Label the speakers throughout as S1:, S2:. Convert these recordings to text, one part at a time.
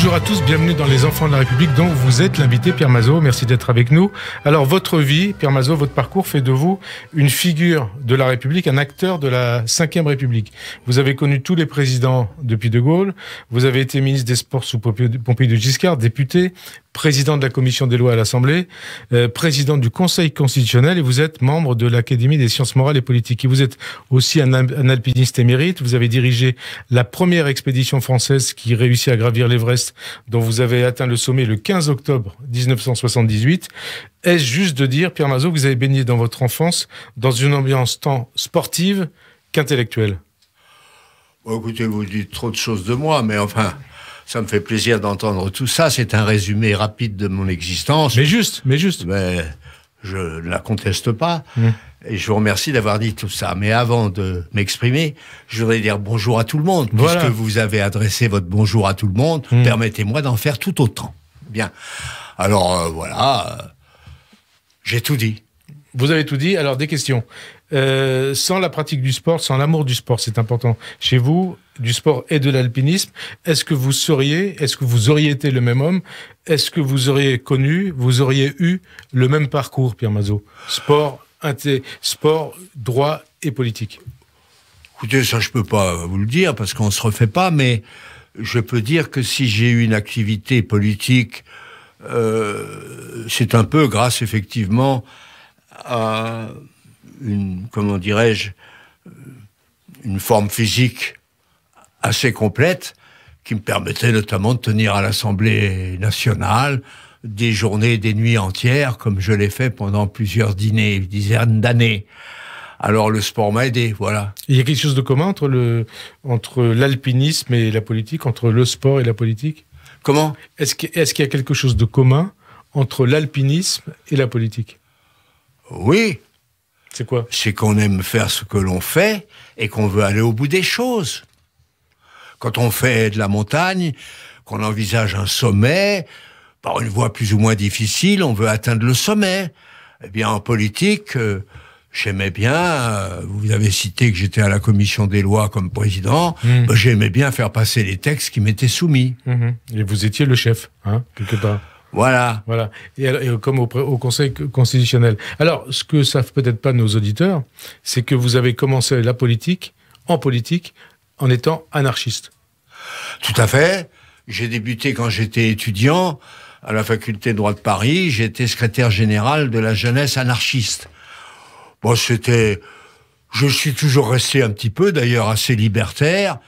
S1: Bonjour à tous, bienvenue dans Les Enfants de la République dont vous êtes l'invité Pierre Mazot, merci d'être avec nous. Alors votre vie, Pierre Mazot, votre parcours fait de vous une figure de la République, un acteur de la Ve République. Vous avez connu tous les présidents depuis De Gaulle, vous avez été ministre des Sports sous Pompidou de Giscard, député, président de la commission des lois à l'Assemblée, euh, président du Conseil constitutionnel et vous êtes membre de l'Académie des sciences morales et politiques. Et vous êtes aussi un, alpiniste émérite. Vous avez dirigé la première expédition française qui réussit à gravir l'Everest, dont vous avez atteint le sommet le 15 octobre 1978. Est-ce juste de dire, Pierre Mazot, que vous avez baigné dans votre enfance dans une ambiance tant sportive
S2: qu'intellectuelle Écoutez, vous dites trop de choses de moi, mais enfin, ça me fait plaisir d'entendre tout ça. C'est un résumé rapide de mon existence. Mais juste, mais juste. Mais je ne la conteste pas. Mmh. Et je vous remercie d'avoir dit tout ça. Mais avant de m'exprimer, je voudrais dire bonjour à tout le monde. Puisque vous avez adressé votre bonjour à tout le monde, mmh. permettez-moi d'en faire tout autant. Bien. Alors euh, voilà,
S1: j'ai tout dit. Vous avez tout dit. Alors des questions. Euh, sans la pratique du sport, sans l'amour du sport, c'est important. Chez vous, du sport et de l'alpinisme. Est-ce que vous seriez, est-ce que vous auriez été le même homme Est-ce que vous auriez connu, vous auriez eu le même
S2: parcours, Pierre Mazot Sport, sport, droit et politique. Écoutez, ça je peux pas vous le dire parce qu'on se refait pas, mais je peux dire que si j'ai eu une activité politique, euh, c'est un peu grâce effectivement à une, comment dirais-je, une forme physique assez complète qui me permettait notamment de tenir à l'Assemblée nationale des journées, des nuits entières, comme je l'ai fait pendant plusieurs dîners, dizaines d'années. Alors le sport m'a aidé, voilà.
S1: Il y a quelque chose de commun entre le entre l'alpinisme et la politique, entre le sport et la politique Comment Est-ce qu'il est y a quelque chose de commun entre l'alpinisme et la
S2: politique Oui. C'est quoi C'est qu'on aime faire ce que l'on fait et qu'on veut aller au bout des choses. Quand on fait de la montagne, qu'on envisage un sommet, par une voie plus ou moins difficile, on veut atteindre le sommet. Eh bien, en politique, euh, j'aimais bien, euh, vous avez cité que j'étais à la commission des lois comme président, mmh. bah, j'aimais bien faire passer les textes qui m'étaient soumis. Mmh. Et vous étiez le chef, hein, quelque part voilà.
S1: Voilà. Et, comme au, Conseil constitutionnel. Alors, ce que savent peut-être pas nos auditeurs, c'est que vous avez commencé la politique,
S2: en politique, en étant anarchiste. Tout à fait. J'ai débuté quand j'étais étudiant à la faculté de droit de Paris. J'ai été secrétaire général de la jeunesse anarchiste. Bon, c'était. Je suis toujours resté un petit peu, d'ailleurs, assez libertaire.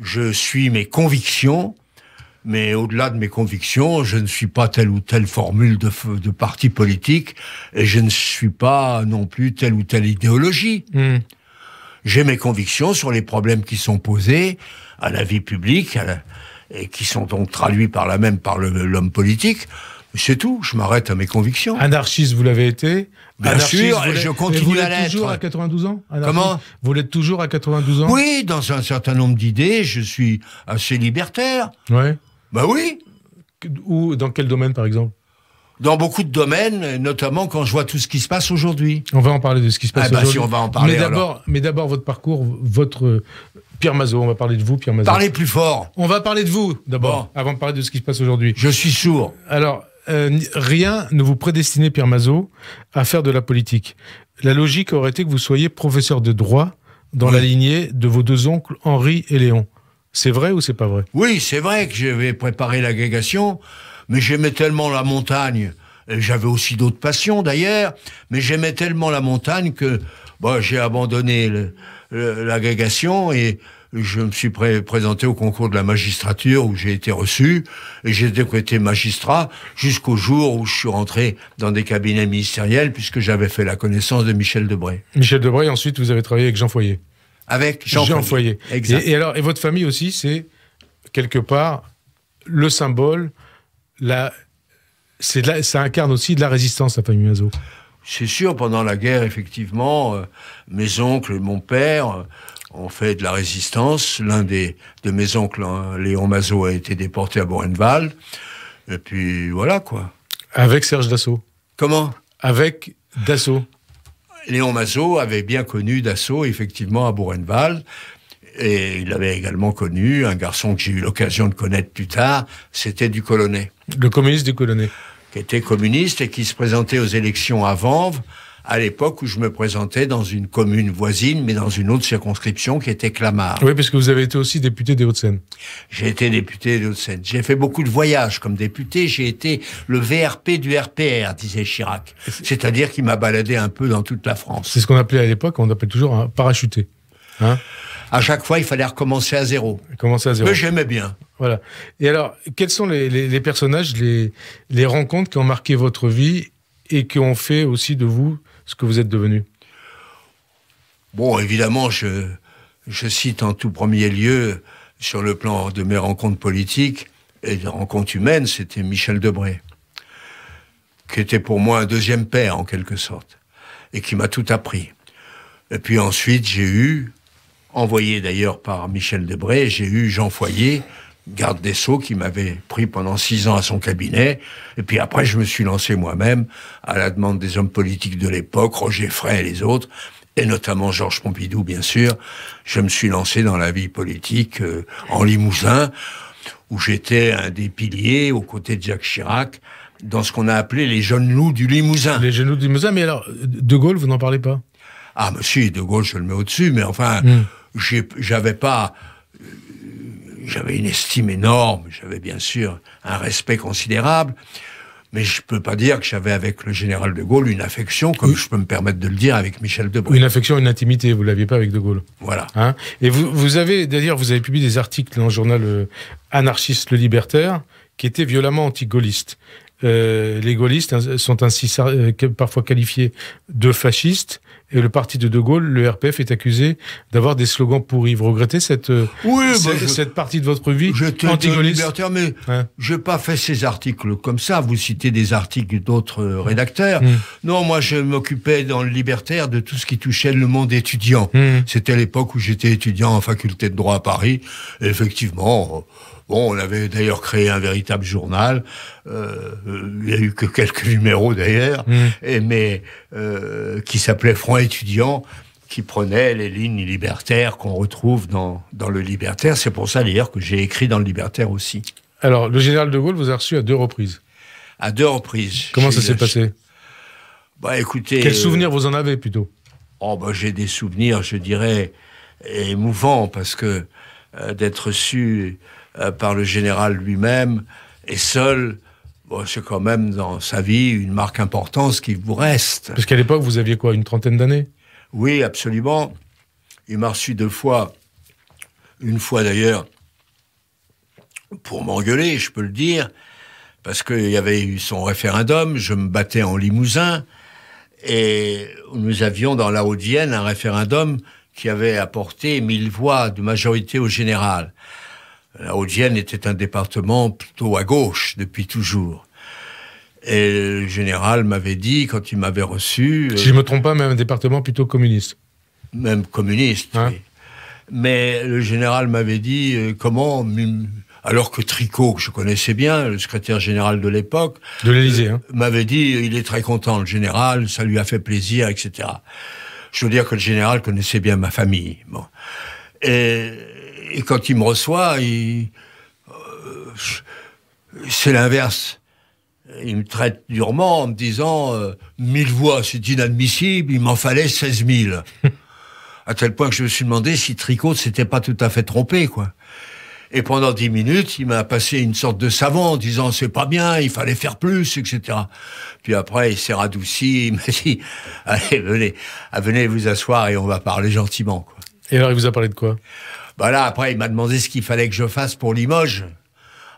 S2: Je suis mes convictions, mais au-delà de mes convictions, je ne suis pas telle ou telle formule de, de parti politique et je ne suis pas non plus telle ou telle idéologie. Hmm j'ai mes convictions sur les problèmes qui sont posés à la vie publique et qui sont donc traduits par la même par l'homme politique. C'est tout, je m'arrête à mes convictions. Anarchiste, vous l'avez été Bien sûr, et je continue l'être. vous à toujours à
S1: 92 ans Comment
S2: Vous l'êtes toujours à 92 ans Oui, dans un certain nombre d'idées, je suis assez libertaire. Ouais. Bah oui. Ou dans quel domaine, par exemple dans beaucoup de domaines, notamment quand je vois tout ce qui se passe aujourd'hui.
S1: On va en parler de ce qui se ah passe bah, aujourd'hui. Si on va en parler. Mais d'abord, mais d'abord votre parcours, votre euh, Pierre Mazot, on va parler de vous, Pierre Mazot. Parlez plus fort. On va parler de vous d'abord, avant de parler de ce qui se passe aujourd'hui. Je suis sourd. Alors, euh, rien ne vous prédestinait, Pierre Mazot, à faire de la politique. La logique aurait été que vous soyez professeur de droit dans la lignée de vos deux oncles Henri et Léon. C'est vrai ou c'est pas vrai
S2: Oui, c'est vrai que j'avais préparé l'agrégation mais j'aimais tellement la montagne. J'avais aussi d'autres passions d'ailleurs, mais j'aimais tellement la montagne que bah, j'ai abandonné l'agrégation et je me suis présenté au concours de la magistrature où j'ai été reçu et j'ai été magistrat jusqu'au jour où je suis rentré dans des cabinets ministériels puisque j'avais fait la connaissance de Michel Debray.
S1: Michel Debray, ensuite vous avez travaillé avec Jean Foyer. Avec Jean, Foyer. et, alors, et votre famille aussi, c'est quelque part le symbole ça incarne aussi de la résistance, la
S2: famille Mazo. C'est sûr, pendant la guerre, effectivement, euh, mes oncles, et mon père euh, ont fait de la résistance. L'un des, de mes oncles, hein, Léon Mazot, a été déporté à Buchenwald. Et puis voilà, quoi.
S1: Avec Serge Dassault.
S2: Comment Avec Dassault. Léon Mazot avait bien connu Dassault, effectivement, à Buchenwald. Et il avait également connu un garçon que j'ai eu l'occasion de connaître plus tard, c'était du Colonnais. Le communiste du colonel Qui était communiste et qui se présentait aux élections à Vanves, à l'époque où je me présentais dans une commune voisine, mais dans une autre circonscription qui était Clamart.
S1: Oui, parce que vous avez été aussi député des Hauts-de-Seine.
S2: J'ai été député des Hauts-de-Seine. J'ai fait beaucoup de voyages comme député. J'ai été le VRP du RPR, disait Chirac. C'est-à-dire qu'il m'a baladé un peu dans toute la France.
S1: C'est ce qu'on appelait à l'époque, on appelle toujours un parachuté.
S2: Hein à chaque fois, il fallait recommencer à zéro.
S1: Commencer à zéro. Mais j'aimais bien. Voilà. Et alors, quels sont les, personnages, les, rencontres qui ont marqué votre vie et qui ont fait aussi de vous ce que vous êtes devenu
S2: Bon, évidemment, je, je cite en tout premier lieu, sur le plan de mes rencontres politiques et de rencontres humaines, c'était Michel Debré, qui était pour moi un deuxième père en quelque sorte, et qui m'a tout appris. Et puis ensuite, j'ai eu envoyé d'ailleurs par Michel Debré, j'ai eu Jean Foyer, garde des Sceaux, qui m'avait pris pendant six ans à son cabinet. Et puis après, je me suis lancé moi-même à la demande des hommes politiques de l'époque, Roger Frey et les autres, et notamment Georges Pompidou, bien sûr. Je me suis lancé dans la vie politique euh, en Limousin, où j'étais un des piliers aux côtés de Jacques Chirac dans ce qu'on a appelé les jeunes loups du Limousin. Les jeunes loups du Limousin, mais alors, De Gaulle, vous n'en parlez pas ah, monsieur, De Gaulle, je le mets au-dessus, mais enfin, hmm j'avais pas, j'avais une estime énorme, j'avais bien sûr un respect considérable, mais je peux pas dire que j'avais avec le général de Gaulle une affection, comme je peux me permettre de le dire avec Michel Debré. Une
S1: affection, une intimité, vous l'aviez pas avec de Gaulle. Voilà. Hein Et vous, vous avez, d'ailleurs, vous avez publié des articles dans le journal euh, Anarchiste le Libertaire, qui étaient violemment anti-gaullistes. Euh, les gaullistes hein, sont ainsi euh, parfois qualifiés de fascistes et le parti de De Gaulle, le RPF, est accusé d'avoir des slogans pourris. Vous regrettez cette, euh, oui, bah, cette, partie de votre vie anti libertaire,
S2: mais hein je n'ai pas fait ces articles comme ça. Vous citez des articles d'autres euh, rédacteurs. Mmh. Non, moi, je m'occupais dans le libertaire de tout ce qui touchait le monde étudiant. c'était mmh. C'était l'époque où j'étais étudiant en faculté de droit à Paris. effectivement euh, Bon, on avait d'ailleurs créé un véritable journal. Euh, il n'y a eu que quelques numéros d'ailleurs, mmh. mais euh, qui s'appelait Front étudiant, qui prenait les lignes libertaires qu'on retrouve dans, le libertaire. C'est pour ça d'ailleurs que j'ai écrit dans le libertaire aussi. Alors, le général de Gaulle vous a reçu à deux reprises. À deux reprises. Comment ça s'est passé Bah, écoutez. Quels euh, souvenirs vous en avez plutôt Oh, bah, j'ai des souvenirs, je dirais, émouvants parce que d'être reçu euh, par le général lui-même, et seul, c'est quand même dans sa vie une marque importante qui vous reste. Parce qu'à l'époque, vous aviez quoi, une trentaine d'années Oui, absolument. Il m'a reçu deux fois, une fois d'ailleurs, pour m'engueuler, je peux le dire, parce qu'il y avait eu son référendum, je me battais en Limousin, et nous avions dans la Haute-Vienne un référendum qui avait apporté mille voix de majorité au général. La haute était un département plutôt à gauche depuis toujours. Et le général m'avait dit, quand il m'avait reçu... Euh, si je ne me trompe pas, même un département plutôt communiste. Même communiste, hein Mais le général m'avait dit euh, comment, alors que Tricot, que je connaissais bien, le secrétaire général de l'époque, de l'Élysée, hein. euh, m'avait dit il est très content, le général, ça lui a fait plaisir, etc. Je veux dire que le général connaissait bien ma famille. Et et quand il me reçoit, il... Euh, c'est l'inverse. Il me traite durement en me disant euh, mille voix, c'est inadmissible, il m'en fallait 16 000. à tel point que je me suis demandé si Tricot s'était pas tout à fait trompé, quoi. Et pendant 10 minutes, il m'a passé une sorte de savant en disant c'est pas bien, il fallait faire plus, etc. Puis après, il s'est radouci, il m'a dit allez venez, venez vous asseoir et on va parler gentiment. Quoi. Et alors, il vous a parlé de quoi voilà, bah après, il m'a demandé ce qu'il fallait que je fasse pour Limoges.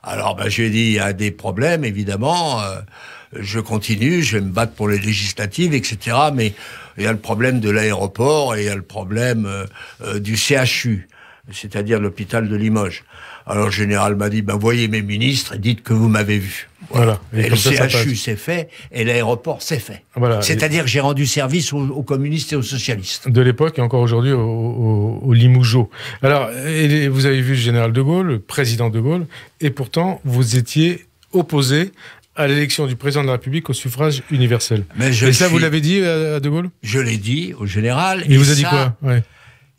S2: Alors, ben, bah, je dit, il y a des problèmes, évidemment. Euh, je continue, je vais me battre pour les législatives, etc. Mais il y a le problème de l'aéroport et il y a le problème euh, euh, du CHU, c'est-à-dire l'hôpital de Limoges. Alors le général m'a dit, ben, voyez mes ministres et dites que vous m'avez vu. Voilà. Et, le CHU, c'est fait, et l'aéroport, c'est fait. Ah, C'est-à-dire que j'ai rendu service aux, communistes et aux socialistes.
S1: De l'époque et encore aujourd'hui au Limougeau. Alors, vous avez vu le général de Gaulle, le président de Gaulle, et pourtant, vous étiez opposé à l'élection du président de la République au suffrage universel. Mais et ça, vous l'avez
S2: dit à De Gaulle Je l'ai dit au général. il vous a dit quoi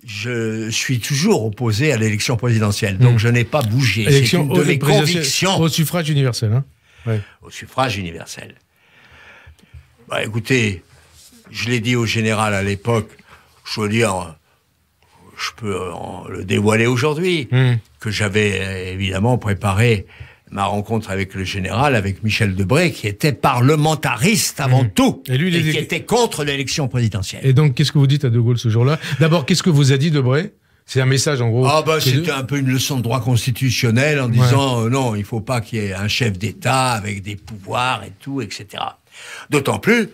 S2: je suis toujours opposé à l'élection présidentielle, donc hmm. je n'ai pas bougé. C'est une de mes convictions.
S1: Au suffrage universel.
S2: Hein Au suffrage universel. Bah, écoutez, je l'ai dit au général à l'époque, je veux dire, je peux le dévoiler aujourd'hui, hmm. que j'avais euh, évidemment préparé ma rencontre avec le général, avec Michel Debré, qui était parlementariste avant mmh. tout, et, qui était contre l'élection présidentielle.
S1: Et donc, qu'est-ce que vous dites à De Gaulle ce jour-là D'abord, qu'est-ce que vous a dit Debré
S2: c'est un message en gros. Ah bah c'était un peu une leçon de droit constitutionnel en disant euh, non, il ne faut pas qu'il y ait un chef d'État avec des pouvoirs et tout, etc. D'autant plus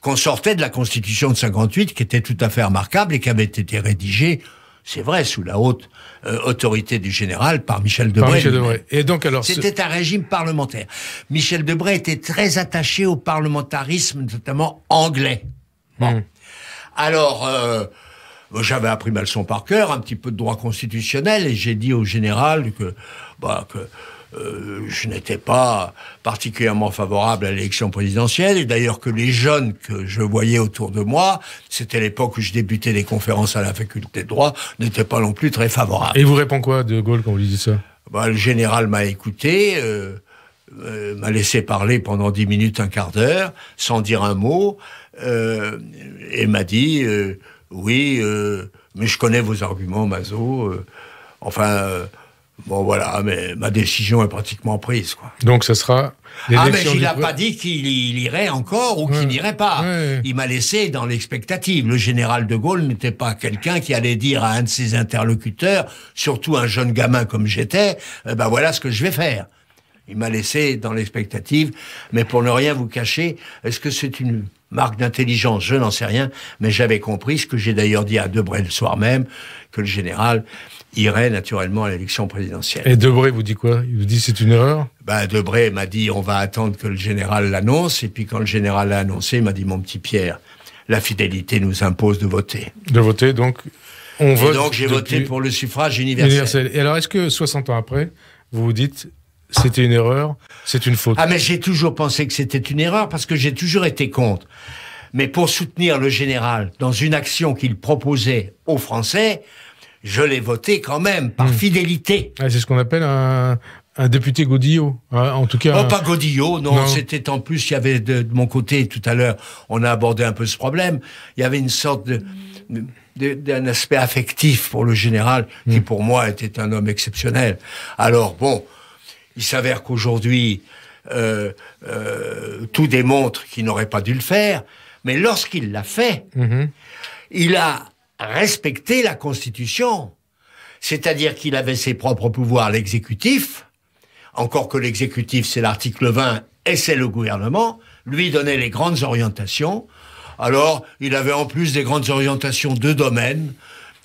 S2: qu'on sortait de la Constitution de 58 qui était tout à fait remarquable et qui avait été rédigée c'est vrai, sous la haute euh, autorité du général par Michel Debré. Et donc alors, c'était un régime parlementaire. Michel Debray était très attaché au parlementarisme, notamment anglais. Bon. Hmm. Alors, euh, j'avais appris ma leçon par cœur, un petit peu de droit constitutionnel, et j'ai dit au général que, bah, que euh, je n'étais pas particulièrement favorable à l'élection présidentielle, et d'ailleurs que les jeunes que je voyais autour de moi, c'était l'époque où je débutais des conférences à la faculté de droit, n'étaient pas non plus très favorables. Et
S1: vous répond quoi De Gaulle quand vous lui dites ça
S2: bah, Le général m'a écouté. Euh, euh, m'a laissé parler pendant dix minutes, un quart d'heure, sans dire un mot, et m'a dit oui, mais je connais vos arguments, Mazot. enfin, Bon, voilà, mais ma décision est pratiquement prise. Quoi. Donc, ce sera. Ah, mais il n'a pas dit qu'il irait encore ou qu'il n'irait pas. Il m'a laissé dans l'expectative. Le général de Gaulle n'était pas quelqu'un qui allait dire à un de ses interlocuteurs, surtout un jeune gamin comme j'étais, eh ben voilà ce que je vais faire. Il m'a laissé dans l'expectative, mais pour ne rien vous cacher, est-ce que c'est une marque d'intelligence, je n'en sais rien, mais j'avais compris, ce que j'ai d'ailleurs dit à Debray le soir même, que le général irait naturellement à l'élection présidentielle. Et Debray
S1: vous dit quoi Il vous dit c'est une erreur
S2: bah, Debray m'a dit on va attendre que le général l'annonce, et puis quand le général l'a annoncé, il m'a dit mon petit Pierre, la fidélité nous impose de voter. De voter donc on vote. donc j'ai voté pour le suffrage universel. universel.
S1: Et alors est-ce que 60 ans après, vous vous dites c'était
S2: une erreur, c'est une faute. Ah mais j'ai toujours pensé que c'était une erreur parce que j'ai toujours été contre. Mais pour soutenir le général dans une action qu'il proposait aux Français, je l'ai voté quand même par
S1: hmm. fidélité. Ah, c'est ce qu'on appelle un, député Godillot, hein, en tout cas. Oh, pas Godillot, non.
S2: C'était en plus, il y avait de, mon côté tout à l'heure, on a abordé un peu ce problème. Il y avait une sorte de, d'un aspect affectif pour le général, qui hmm. pour moi était un homme exceptionnel. Alors bon, il s'avère qu'aujourd'hui, euh, euh, tout démontre qu'il n'aurait pas dû le faire, mais lorsqu'il l'a fait, mhm. il a respecté la Constitution. C'est-à-dire qu'il avait ses propres pouvoirs, l'exécutif, encore que l'exécutif, c'est l'article 20 et c'est le gouvernement, lui donnait les grandes orientations. Alors, il avait en plus des grandes orientations deux domaines.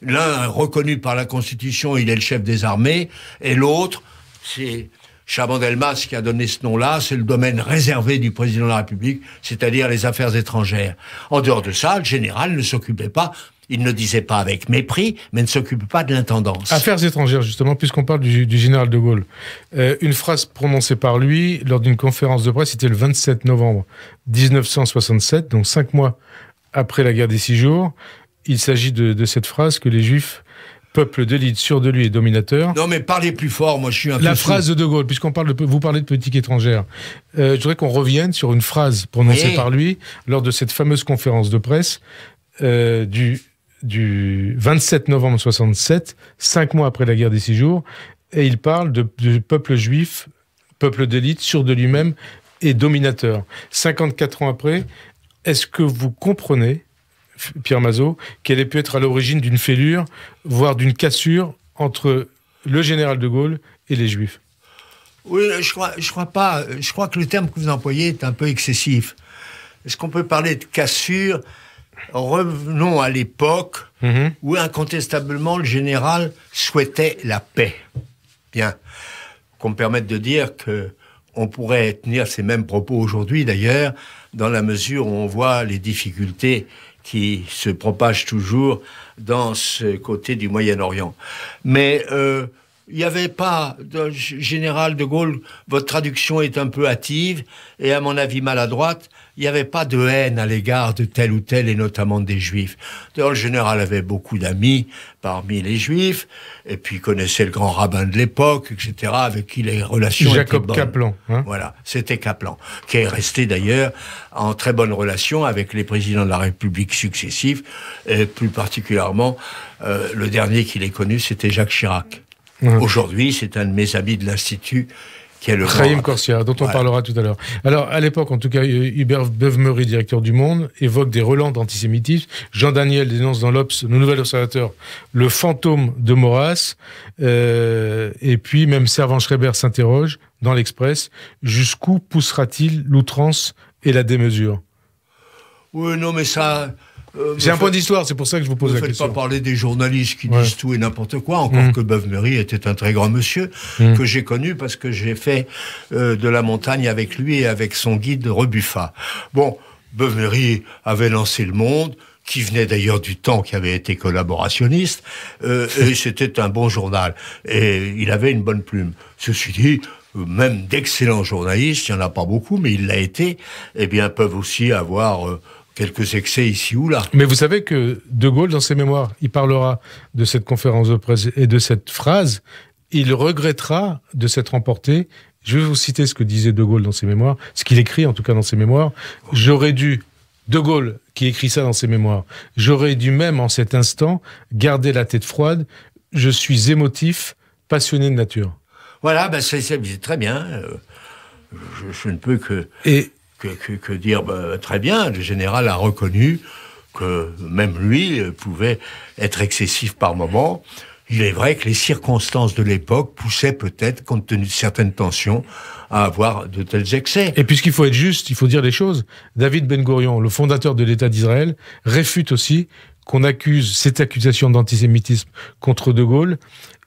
S2: L'un reconnu par la Constitution, il est le chef des armées, et l'autre, c'est Chaban-Delmas qui a donné ce nom-là, c'est le domaine réservé du président de la République, c'est-à-dire les affaires étrangères. En dehors de ça, le général ne s'occupait pas il ne disait pas avec mépris, mais ne s'occupe pas de l'intendance. Affaires
S1: étrangères, justement, puisqu'on parle du, général de Gaulle. Euh, une phrase prononcée par lui lors d'une conférence de presse, c'était le 27 novembre 1967, donc cinq mois après la guerre des six jours. Il s'agit de cette phrase que les Juifs Peuple d'élite, sûr de lui et dominateur.
S2: Non, mais parlez plus
S1: fort, moi je suis un peu La phrase de De Gaulle, puisqu'on parle de, vous parlez de politique étrangère, euh, je voudrais qu'on revienne sur une phrase prononcée par lui lors de cette fameuse conférence de presse euh, du, du 27 novembre 67, cinq mois après la guerre des six jours, et il parle de, peuple juif, peuple d'élite, sûr de lui-même et dominateur. 54 ans après, est-ce que vous comprenez Pierre Mazot, qu'elle ait pu être à l'origine d'une fêlure, voire
S2: d'une cassure entre le général de Gaulle et les Juifs. Oui, je crois, je crois pas. Je crois que le terme que vous employez est un peu excessif. Est-ce qu'on peut parler de cassure Revenons à l'époque mhm. où incontestablement le général souhaitait la paix. Bien, qu'on me permette de dire que on pourrait tenir ces mêmes propos aujourd'hui d'ailleurs, dans la mesure où on voit les difficultés qui se propage toujours dans ce côté du Moyen-Orient. Mais euh, il n'y avait pas de euh, général de Gaulle. Votre traduction est un peu hâtive et à mon avis maladroite. Il n'y avait pas de haine à l'égard de tel ou tel et notamment des Juifs. D'ailleurs, le général avait beaucoup d'amis parmi les Juifs et puis connaissait le grand rabbin de l'époque, etc., avec qui les relations Jacob étaient bonnes. Kaplan. Hein. voilà, c'était Kaplan qui est resté d'ailleurs en très bonne relation avec les présidents de la République successifs et plus particulièrement euh, le dernier qu'il ait connu, c'était Jacques Chirac. Aujourd'hui, c'est un de mes amis de l'Institut qui est le Raïm Corsia, dont on parlera
S1: tout à l'heure. Alors, à l'époque, en tout cas, euh, Hubert beuve directeur du Monde, évoque des relents d'antisémitisme. Jean Daniel dénonce dans l'Obs, le Nouvel Observateur, le fantôme de Maurras. Euh, et puis, même Servan Schreiber s'interroge dans l'Express. Jusqu'où poussera-t-il l'outrance et la démesure
S2: Oui, non, mais ça c'est euh, un point d'histoire, c'est pour ça que je vous pose la question. Ne faites pas parler des journalistes qui disent tout et n'importe quoi, encore mm. que beuve était un très grand monsieur mm. que j'ai connu parce que j'ai fait euh, de la montagne avec lui et avec son guide Rebuffa. Bon, beuve avait lancé le monde qui venait d'ailleurs du temps qui avait été collaborationniste, euh, et c'était un bon journal. Et il avait une bonne plume. Ceci dit, même d'excellents journalistes, il n'y en a pas beaucoup, mais il l'a été, eh bien, peuvent aussi avoir quelques excès ici ou là.
S1: Mais vous savez que De Gaulle, dans ses mémoires, il parlera de cette conférence de presse et de cette phrase. Il regrettera de s'être emporté. Je vais vous citer ce que disait De Gaulle dans ses mémoires, ce qu'il écrit en tout cas dans ses mémoires. J'aurais dû de Gaulle, qui écrit ça dans ses mémoires, j'aurais dû même en cet instant garder la tête froide, je suis émotif, passionné de nature.
S2: Voilà, bah c'est très bien. Euh, je, je, ne peux que... Et que, dire bah, Très bien, le général a reconnu que même lui pouvait être excessif par moment. Il est vrai que les circonstances de l'époque poussaient peut-être, compte tenu de certaines tensions, à avoir de tels excès. Et puisqu'il faut être juste, il faut dire les choses. David Ben Gurion, le fondateur
S1: de l'État d'Israël, réfute aussi qu'on accuse cette accusation d'antisémitisme contre De Gaulle.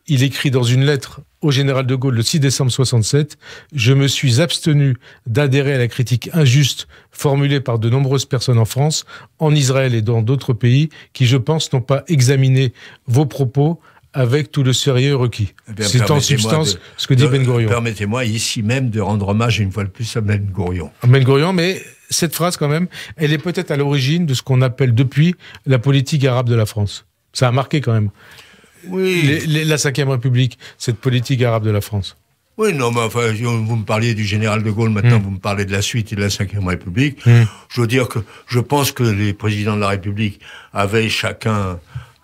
S1: Il écrit dans une lettre au général de Gaulle le 6 décembre 67, je me suis abstenu d'adhérer à la critique injuste formulée par de nombreuses personnes en France, en Israël et dans d'autres pays qui, je pense, n'ont pas examiné vos propos
S2: avec tout le sérieux requis.
S1: Eh C'est en substance ce que dit Ben Gurion.
S2: Permettez-moi ici même de rendre hommage une fois de plus à Ben Gurion. Ben Gurion, mais cette phrase quand même, elle est peut-être à
S1: l'origine de ce qu'on appelle depuis la politique arabe de la France. Ça a marqué quand même. Oui. la Ve République, cette politique arabe de la France.
S2: Oui, non, mais enfin, vous me parliez du général de Gaulle, maintenant hmm. vous me parlez de la suite et de la Ve République. Hmm. Je veux dire que je pense que les présidents de la République avaient chacun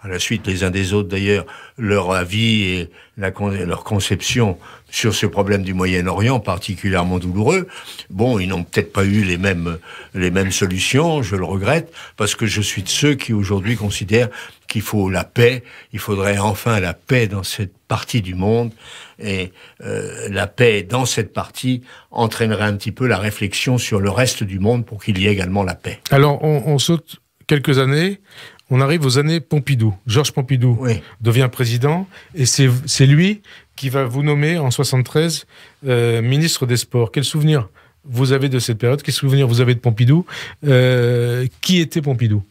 S2: la suite les uns des autres d'ailleurs, leur avis et leur conception sur ce problème du Moyen-Orient particulièrement douloureux. Bon, ils n'ont peut-être pas eu les mêmes, les mêmes solutions, je le regrette, parce que je suis de ceux qui aujourd'hui considèrent qu'il faut la paix, il faudrait enfin la paix dans cette partie du monde, et euh, la paix dans cette partie entraînerait un petit peu la réflexion sur le reste du monde pour qu'il y ait également la paix. Alors,
S1: on saute quelques années, on arrive aux années Pompidou. Georges Pompidou devient président et c'est lui qui va vous nommer en 73 euh, ministre des Sports. Quel souvenir vous avez de cette période Quel souvenir vous avez de Pompidou euh, Qui était Pompidou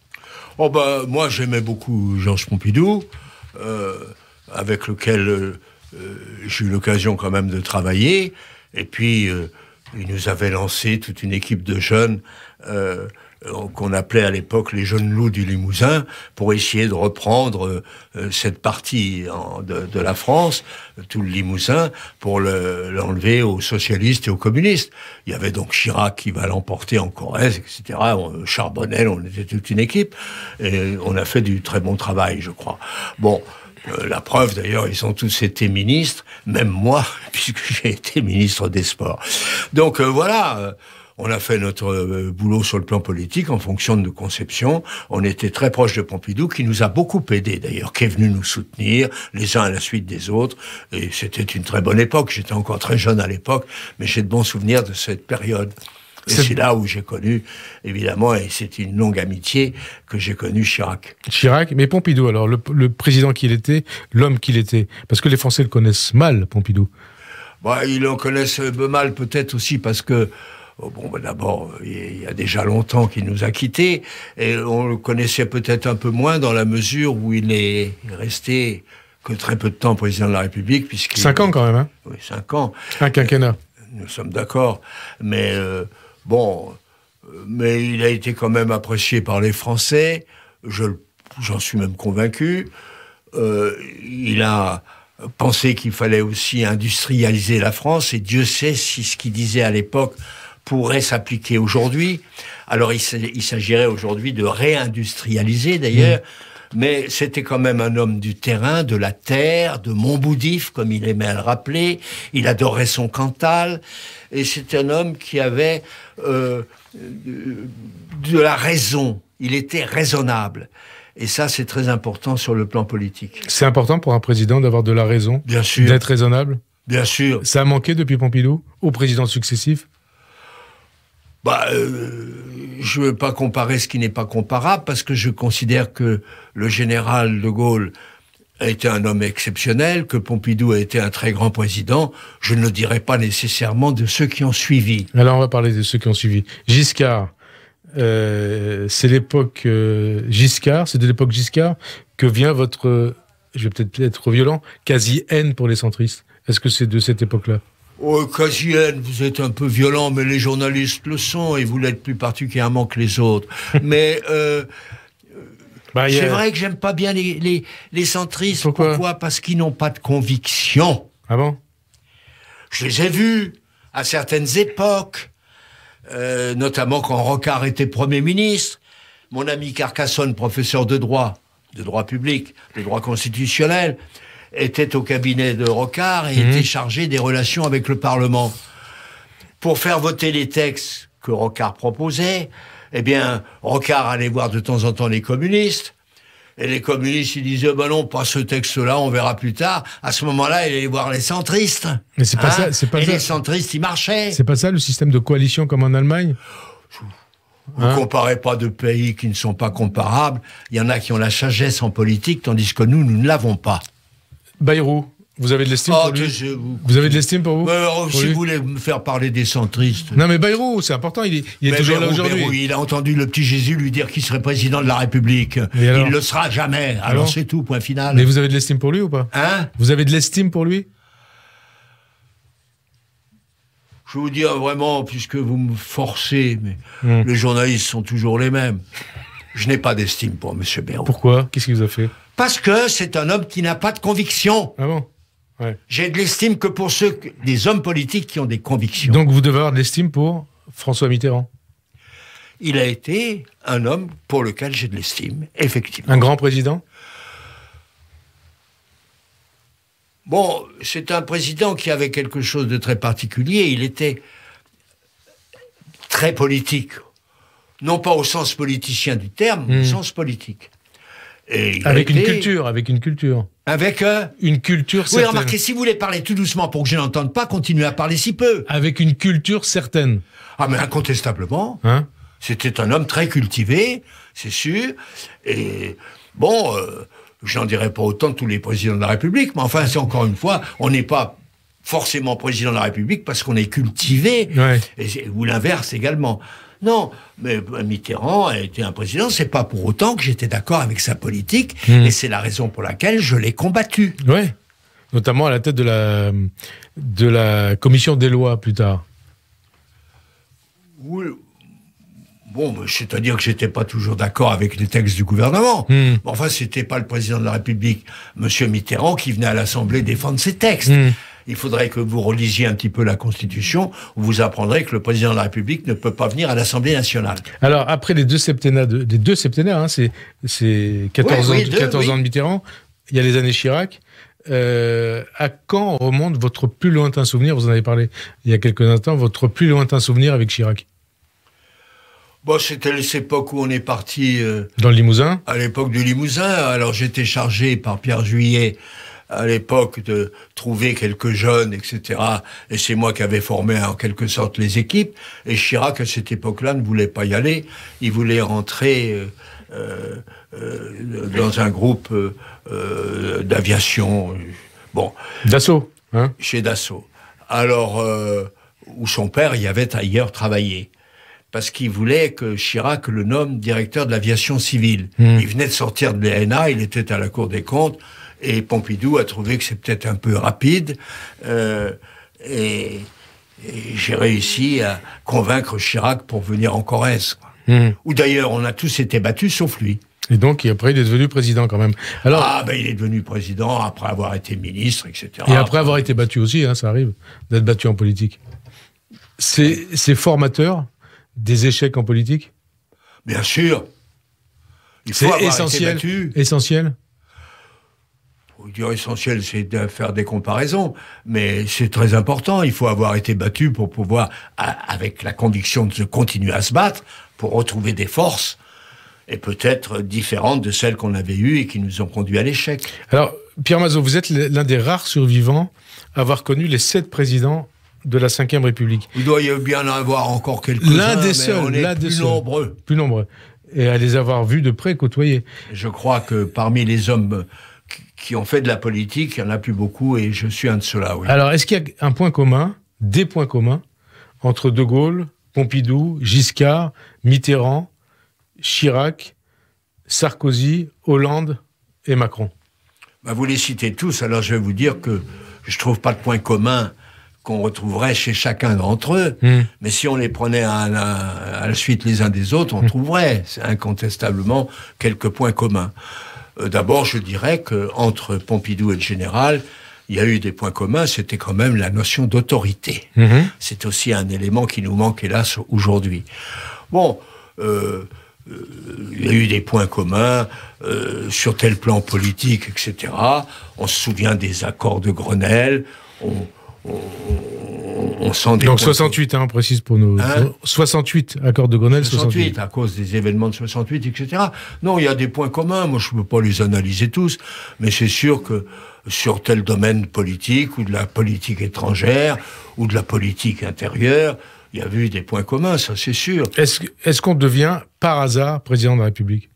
S2: Oh bah moi j'aimais beaucoup Georges Pompidou, euh, avec lequel j'ai eu l'occasion quand même de travailler. Et puis il nous avait lancé toute une équipe de jeunes. Euh, qu'on appelait à l'époque les jeunes loups du Limousin, pour essayer de reprendre euh, euh, cette partie de, la France, tout le Limousin, pour l'enlever aux socialistes et aux communistes. Il y avait donc Chirac qui va l'emporter en Corrèze, etc. Charbonnel, on était toute une équipe, et on a fait du très bon travail, je crois. Bon. la preuve, d'ailleurs, ils ont tous été ministres, même moi, puisque j'ai été ministre des Sports. Donc voilà, on a fait notre euh, boulot sur le plan politique en fonction de conception. On était très proche de Pompidou, qui nous a beaucoup aidés d'ailleurs, qui est venu nous soutenir, les uns à la suite des autres. Et c'était une très bonne époque. J'étais encore très jeune à l'époque, mais j'ai de bons souvenirs de cette période. Et c'est là où j'ai connu, évidemment, et c'est une longue amitié que j'ai connu Chirac.
S1: Chirac, mais Pompidou, alors, le, président qu'il était, l'homme qu'il était, parce que les Français le connaissent mal, Pompidou.
S2: Bah, ils le connaissent euh, mal peut-être aussi parce que euh, bon, bah, d'abord, euh, il y a déjà longtemps qu'il nous a quittés, et on le connaissait peut-être un peu moins dans la mesure où il est resté que très peu de temps président de la République, puisqu'il... Cinq ans quand même, hein Oui, cinq ans.
S1: Un quinquennat. Euh,
S2: nous sommes d'accord, mais bon, mais il a été quand même apprécié par les Français, j'en suis même convaincu. il a pensé qu'il fallait aussi industrialiser la France, et Dieu sait si ce qu'il disait à l'époque pourrait s'appliquer aujourd'hui. Alors il s'agirait aujourd'hui de réindustrialiser d'ailleurs. Mm. Mais c'était quand même un homme du terrain, de la terre, de Montboudif, comme il aimait à le rappeler. Il adorait son Cantal. Et c'est un homme qui avait euh, de la raison. Il était raisonnable. Et ça, c'est très important sur le plan politique.
S1: C'est important pour un président d'avoir de la raison D'être raisonnable Bien sûr. Ça a manqué depuis Pompidou aux présidents successifs
S2: bah, euh, je ne veux pas comparer ce qui n'est pas comparable parce que je considère que le général de Gaulle a été un homme exceptionnel, que Pompidou a été un très grand président. Je ne le dirai pas nécessairement de ceux qui ont suivi. Alors on va parler de ceux qui ont suivi. Giscard, euh, c'est
S1: l'époque euh, Giscard, c'est de l'époque Giscard que vient votre, je vais peut-être être trop violent, quasi haine pour les centristes. Est-ce que c'est de cette époque-là
S2: Oh, vous êtes un peu violent, mais les journalistes le sont, et vous l'êtes plus particulièrement que les autres. mais euh, euh bah, c'est vrai que j'aime pas bien les, les, centristes. Pourquoi, Parce qu'ils n'ont pas de conviction. Ah bon Je les ai vus à certaines époques, euh, notamment quand Rocard était Premier ministre. Mon ami Carcassonne, professeur de droit, de droit public, de droit constitutionnel, était au cabinet de Rocard et était mhm. chargé des relations avec le Parlement. Pour faire voter les textes que Rocard proposait, eh bien, Rocard allait voir de temps en temps les communistes. Et les communistes, ils disaient, ben non, pas ce texte-là, on verra plus tard. À ce moment-là, il allait voir les centristes. Mais c'est pas hein pas Et les centristes, ils marchaient.
S1: C'est pas ça le système de coalition comme en Allemagne?
S2: Vous ne hein comparez pas de pays qui ne sont pas comparables. Il y en a qui ont la sagesse en politique, tandis que nous, nous ne l'avons pas. Bayrou,
S1: vous avez de l'estime ah, pour lui
S2: Vous avez de l'estime pour vous Si vous voulez me faire parler des centristes. Non, mais Bayrou, c'est important, il est, toujours là aujourd'hui. Il a entendu le petit Jésus lui dire qu'il serait président de la République. Il ne le sera jamais. Alors, c'est tout, point final. Mais vous avez de l'estime pour lui ou pas Hein Vous avez de l'estime pour lui je vous dire vraiment, puisque vous me forcez, mais hmm. les journalistes sont toujours les mêmes. Je n'ai pas d'estime pour M. Bayrou. Pourquoi Qu'est-ce qu'il vous a fait parce que c'est un homme qui n'a pas de conviction. Ah bon J'ai de l'estime que pour ceux, des hommes politiques qui ont des convictions.
S1: Donc vous devez avoir de l'estime pour François Mitterrand
S2: Il a été un homme pour lequel j'ai de l'estime, effectivement. Un grand président Bon, c'est un président qui avait quelque chose de très particulier. Il était très politique. Non pas au sens politicien du terme, mais au hmm. sens politique avec une culture,
S1: avec une culture.
S2: Avec euh, une culture certaine. Oui, remarquez, si vous voulez parler tout doucement pour que je n'entende pas, continuez à parler si peu. Avec une culture certaine. Ah, mais incontestablement. Hein C'était un homme très cultivé, c'est sûr. Et bon, je euh, j'en dirais pas autant tous les présidents de la République, mais enfin, c'est encore une fois, on n'est pas forcément président de la République parce qu'on est cultivé, ou l'inverse également. Non, mais Mitterrand a été un président. C'est pas pour autant que j'étais d'accord avec sa politique, hmm. et c'est la raison pour laquelle je l'ai combattu. Oui, notamment à la tête de la de
S1: la commission des lois plus
S2: tard. Bon, c'est-à-dire que j'étais pas toujours d'accord avec les textes du gouvernement. Enfin, hmm. Enfin, c'était pas le président de la République, M. Mitterrand, qui venait à l'Assemblée défendre ses textes. Hmm il faudrait que vous relisiez un petit peu la Constitution, vous apprendrez que le président de la République ne peut pas venir à l'Assemblée nationale.
S1: Alors, après les deux septennats, des deux septennats, hein, c'est 14, ans, ans de Mitterrand, il y a les années Chirac. Euh, à quand remonte votre plus lointain souvenir Vous en avez parlé il y a quelques instants, votre plus lointain souvenir avec Chirac
S2: Bon, c'était l'époque où on est parti. Euh, Dans le Limousin À l'époque du Limousin. Alors j'étais chargé par Pierre Juillet à l'époque de trouver quelques jeunes, etc. Et c'est moi qui avais formé en quelque sorte les équipes. Et Chirac, à cette époque-là, ne voulait pas y aller. Il voulait rentrer euh, euh, dans un groupe euh, d'aviation. Bon. Dassault. Hein chez Dassault. Alors, où son père y avait ailleurs travaillé parce qu'il voulait que Chirac le nomme directeur de l'aviation civile. Hmm. Il venait de sortir de l'ENA, il était à la Cour des comptes. Et Pompidou a trouvé que c'est peut-être un peu rapide. Euh, et, j'ai réussi à convaincre Chirac pour venir en Corrèze. Hmm. Ou Où d'ailleurs, on a tous été battus, sauf lui. Et donc, après, il est devenu président quand même. Alors, ah, ben, il est devenu président après avoir été ministre, etc. Et après
S1: avoir été battu aussi, hein, ça arrive, d'être battu en politique. C'est formateur des échecs en politique Bien sûr.
S2: C'est essentiel. battu. Essentiel L'essentiel, c'est de faire des comparaisons, mais c'est très important. Il faut avoir été battu pour pouvoir, avec la conviction de se continuer à se battre, pour retrouver des forces et peut-être différentes de celles qu'on avait eues et qui nous ont conduits à l'échec. Alors, Pierre Mazot,
S1: vous êtes l'un des rares survivants à avoir connu les sept présidents de la Ve République.
S2: Il doit y bien en avoir encore quelques-uns, l'un des seuls, on est plus nombreux. Plus nombreux. Et à les avoir vus de près côtoyer. Je crois que parmi les hommes qui ont fait de la politique, il n'y en a plus beaucoup et je suis un de ceux-là. Alors,
S1: est-ce qu'il y a un point commun, des points communs, entre De Gaulle, Pompidou, Giscard, Mitterrand, Chirac, Sarkozy, Hollande et Macron
S2: bah, Vous les citez tous, alors je vais vous dire que je ne trouve pas de point commun qu'on retrouverait chez chacun d'entre eux. Hmm. Mais si on les prenait à la, suite les uns des autres, on hmm. trouverait incontestablement quelques points communs. Euh, d'abord, je dirais que entre Pompidou et le général, il y a eu des points communs, c'était quand même la notion d'autorité. Mhm. C'est aussi un élément qui nous manque, hélas, aujourd'hui. Bon, euh, euh, il y a eu des points communs sur tel plan politique, etc. On se souvient des accords de Grenelle on sent Donc 68,
S1: hein, on précise pour nous. 68, hein accord de Grenelle, 68,
S2: à cause des événements de 68, etc. Non, il y a des points communs, moi je ne peux pas les analyser tous, mais c'est sûr que sur tel domaine politique, ou de la politique étrangère, ou de la politique intérieure, il y a eu des points communs, ça c'est sûr. Est-ce
S1: qu'on devient par hasard président de la République